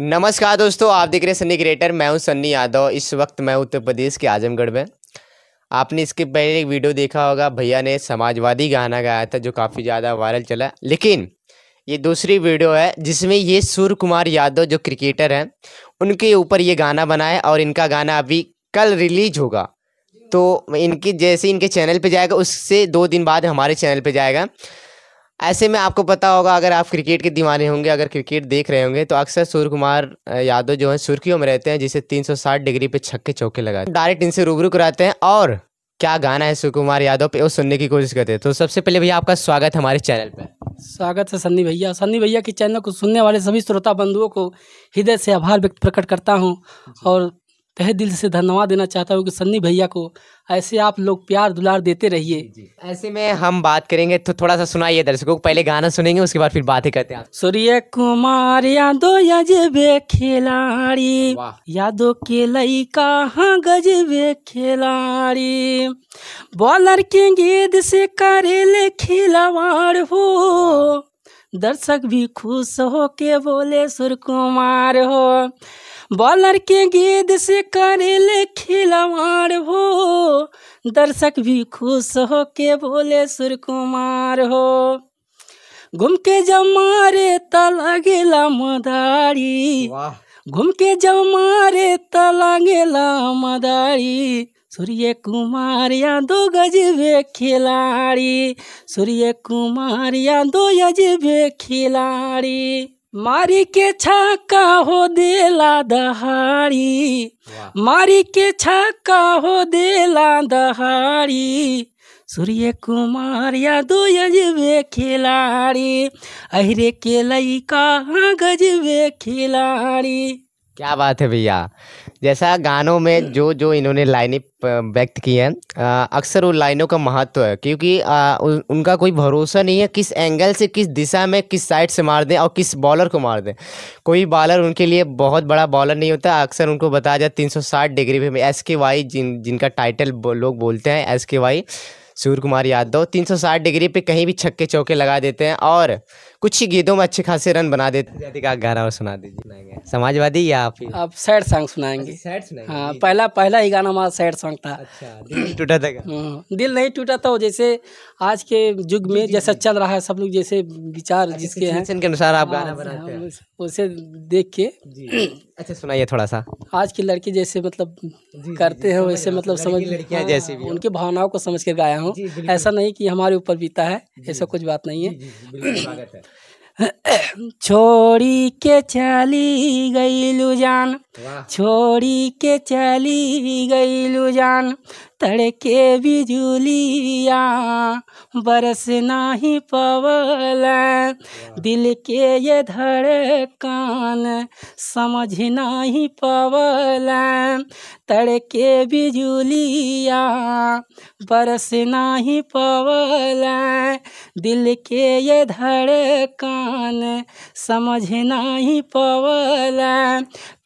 नमस्कार दोस्तों आप देख रहे हैं सन्नी क्रिएटर मैं हूं सन्नी यादव इस वक्त मैं उत्तर प्रदेश के आजमगढ़ में आपने इसके पहले एक वीडियो देखा होगा भैया ने समाजवादी गाना गाया था जो काफ़ी ज़्यादा वायरल चला लेकिन ये दूसरी वीडियो है जिसमें ये सूर्य कुमार यादव जो क्रिकेटर हैं उनके ऊपर ये गाना बना है और इनका गाना अभी कल रिलीज होगा तो इनकी जैसे इनके चैनल पर जाएगा उससे दो दिन बाद हमारे चैनल पर जाएगा ऐसे में आपको पता होगा अगर आप क्रिकेट के दीवाने होंगे अगर क्रिकेट देख रहे होंगे तो अक्सर सूर्य कुमार यादव जो है सुर्खियों में रहते हैं जिसे 360 डिग्री पे छक्के चौके लगाते हैं डायरेक्ट इनसे रूबरू कराते हैं और क्या गाना है सूर्य कुमार यादव पे वो सुनने की कोशिश करते हैं तो सबसे पहले भैया आपका स्वागत है हमारे चैनल पर स्वागत है सन्नी भैया सन्नी भैया के चैनल को सुनने वाले सभी श्रोता बंधुओं को हृदय से आभार व्यक्त प्रकट करता हूँ और तहे दिल से धन्यवाद देना चाहता हूँ कि सन्नी भैया को ऐसे आप लोग प्यार दुलार देते रहिए ऐसे में हम बात करेंगे तो थोड़ा सा सुनाइए दर्शकों को पहले गाना सुनेंगे उसके बाद फिर बातें करते हैं सूर्य कुमार यादो यजबे खिलाड़ी यादो के लई कहा गजबे खिलाड़ी बॉलर के गेंद से करेले खिलवाड़ हो दर्शक भी खुश हो के बोले सुर कुमार हो बॉलर के गेंद से ले खिलवाड़ हो दर्शक भी खुश हो के बोले सुर कुमार हो घूम के जब मारे तला गेला मदारी घूम के जब मारे तला गेला मदारी सूर्य कुमार या दो गजबे खिलाड़ी सूर्य कुमार या दो वे खिलाड़ी मारी के छक्का हो देला दहाड़ी मारी के छक्का हो देला दहाड़ी सूर्य कुमार यादव गजबे खिलाड़ी अहरे के लई का हाँ गजबे खिलाड़ी क्या बात है भैया जैसा गानों में हम्म। जो जो इन्होंने लाइनें व्यक्त की हैं अक्सर उन लाइनों का महत्व है क्योंकि आ, उ, उनका कोई भरोसा नहीं है किस एंगल से किस दिशा में किस साइड से मार दें और किस बॉलर को मार दें कोई बॉलर उनके लिए बहुत बड़ा बॉलर नहीं होता अक्सर उनको बताया जाए साठ डिग्री पे एस के वाई जिन जिनका टाइटल लोग बोलते हैं S K Y Surya Kumar Yadav 360 degree पे कहीं भी छक्के चौके लगा देते हैं और कुछ ही गीतों में अच्छे खासे रन बना देते हैं गाना सुना दीजिए समाजवादी या आप आप सैड सॉन्ग सुनाएंगे अच्छा, सैड सुनाएंगे हाँ, पहला पहला ही गाना हमारा सैड सॉन्ग था अच्छा टूटा था दिल नहीं टूटा था हाँ, जैसे आज के युग में जैसा चल रहा है सब लोग जैसे विचार अच्छा, जिसके अनुसार आप गाना हाँ, बनाते हैं उसे देख के अच्छा सुनाइए थोड़ा सा आज की लड़की जैसे मतलब जी, करते हैं वैसे मतलब, मतलब समझ हाँ, जैसे भी उनकी भावनाओं को समझ कर गाया हूँ ऐसा नहीं कि हमारे ऊपर बीता है ऐसा कुछ बात नहीं है छोड़ी के चली गई लुजान छोड़ी के चली गई लुजान तड़के बिजुलिया बरसना ही पवल दिल के ये धड़कन समझना ही पवल तड़के बिजुलिया बरस ही पवल दिल के ये धड़कन समझना ही पवल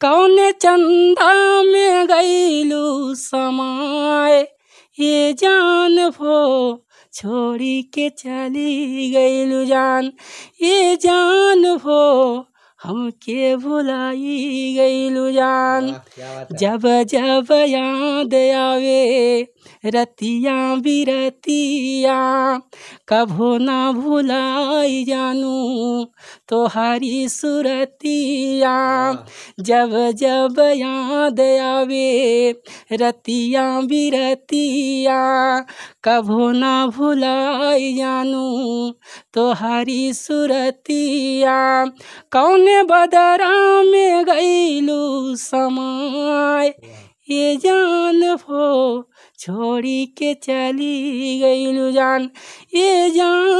कौन चंदा में गईलू समाए ये जान भो छोड़ी के चली गईलू जान ये जान हम हमके भुलाई गईलू जान जब जब याद आवे रतिया बिरतिया कभो ना भुलाई जानू तोहारी सुरतिया जब जब याद आवे रतिया बिरतिया कभो ना भुलाई जानू तोहारी सुरतिया कौन बदरा में गईलू समाय ये जान हो छोड़ी के चली गई जान ये जान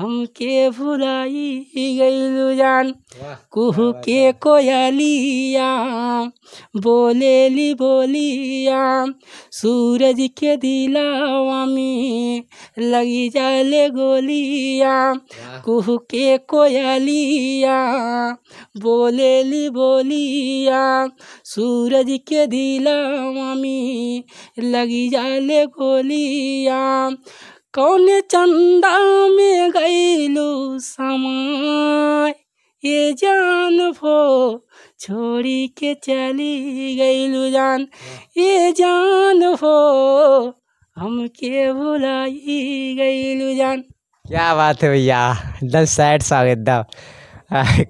हमके भुलाई गइलु जान कुह के कोयलिया ली बोलिया सूरज के दिलावा में लगी जाले गोलिया कुह के कोयलिया बोलेली बोलिया सूरज के दिलावा में लगी जाले गोलिया कौन चंदा ये जान फो छोड़ी के चली गई जान ये जान हम के भुलाई गई जान क्या बात है भैया एकदम सैड सा एकदम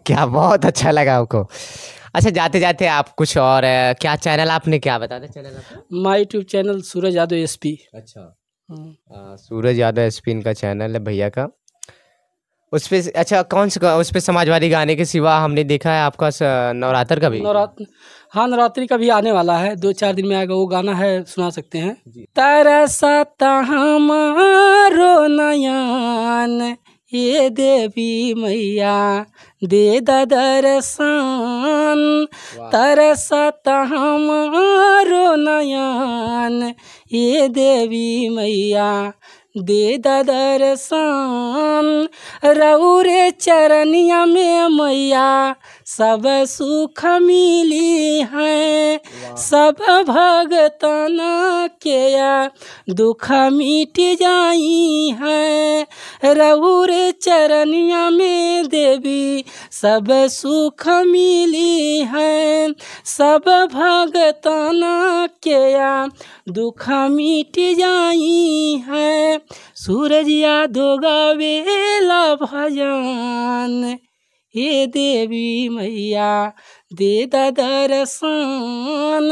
क्या बहुत अच्छा लगा आपको अच्छा जाते जाते आप कुछ और क्या चैनल आपने क्या बता दें channel my YouTube channel Suraj Yadav S P अच्छा हम्म। आ, सूरज यादव एस पी इनका चैनल है भैया का उस पे अच्छा कौन सा उस पे समाजवादी गाने के सिवा हमने देखा है आपका नवरात्र का भी नवरात्र हाँ नवरात्रि का भी आने वाला है दो चार दिन में आएगा वो गाना है सुना सकते हैं सा हमारो नयान ये देवी मैया दे दर्शन तरसता हमारो नयान ये देवी मैया दे दर्शन रे चरनिया में मैया सब सुख मिली है सब भगतन के दुख मिट जाई है रघुर चरणिया में देवी सब सुख मिली है सब भगतन के दुख मिट जाई है सूरज यादव गावेला भजन हे देवी मैया दे दर्शन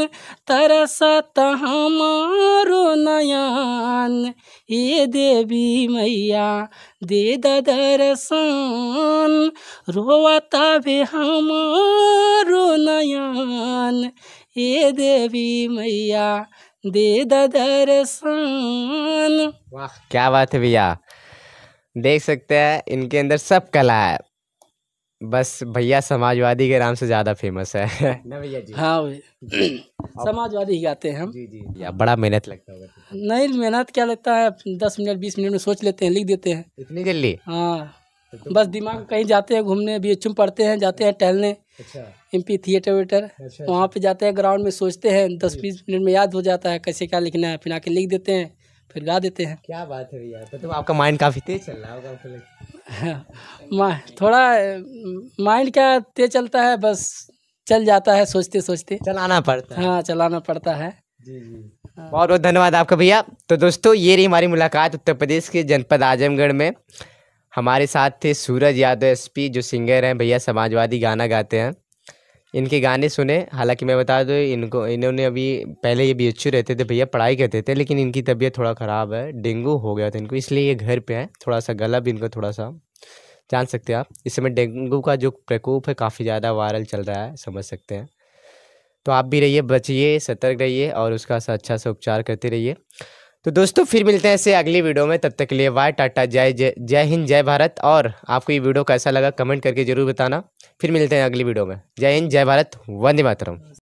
तरसत हमारो नयन हे देवी मैया दे दर्शन रोवत भी हमारो नयन हे देवी मैया दे दर्शन वाह क्या बात है भैया देख सकते हैं इनके अंदर सब कला है बस भैया समाजवादी के नाम से ज़्यादा फेमस है ना भैया जी हाँ समाजवादी ही गाते हैं हम जी जी या बड़ा मेहनत लगता होगा नहीं मेहनत क्या लगता है दस मिनट बीस मिनट में सोच लेते हैं लिख देते हैं इतनी जल्दी हाँ तो बस दिमाग कहीं जाते हैं घूमने भी चुम पढ़ते हैं जाते हैं टहलने अच्छा एम पी थिएटर वेटर अच्छा, अच्छा। वहाँ पे जाते हैं ग्राउंड में सोचते हैं दस बीस मिनट में याद हो जाता है कैसे क्या लिखना है फिर आके लिख देते हैं फिर गा देते हैं क्या बात है भैया तो, आपका माइंड काफ़ी तेज चल रहा होगा मा, थोड़ा माइंड क्या तेज चलता है बस चल जाता है सोचते सोचते चलाना पड़ता है हाँ चलाना पड़ता है जी जी बहुत बहुत धन्यवाद आपका भैया तो दोस्तों ये रही हमारी मुलाकात उत्तर प्रदेश के जनपद आजमगढ़ में हमारे साथ थे सूरज यादव एसपी जो सिंगर हैं भैया समाजवादी गाना गाते हैं इनके गाने सुने हालांकि मैं बता दूँ इनको इन्होंने अभी पहले ये बी रहते थे भैया पढ़ाई करते थे लेकिन इनकी तबीयत थोड़ा ख़राब है डेंगू हो गया था इनको इसलिए ये घर पे हैं थोड़ा सा गला भी इनको थोड़ा सा जान सकते हैं आप इस समय डेंगू का जो प्रकोप है काफ़ी ज़्यादा वायरल चल रहा है समझ सकते हैं तो आप भी रहिए बचिए सतर्क रहिए और उसका अच्छा सा उपचार करते रहिए तो दोस्तों फिर मिलते हैं ऐसे अगली वीडियो में तब तक के लिए वाई टाटा जय जय जय हिंद जय भारत और आपको ये वीडियो कैसा लगा कमेंट करके जरूर बताना फिर मिलते हैं अगली वीडियो में जय हिंद जय भारत वंदे मातरम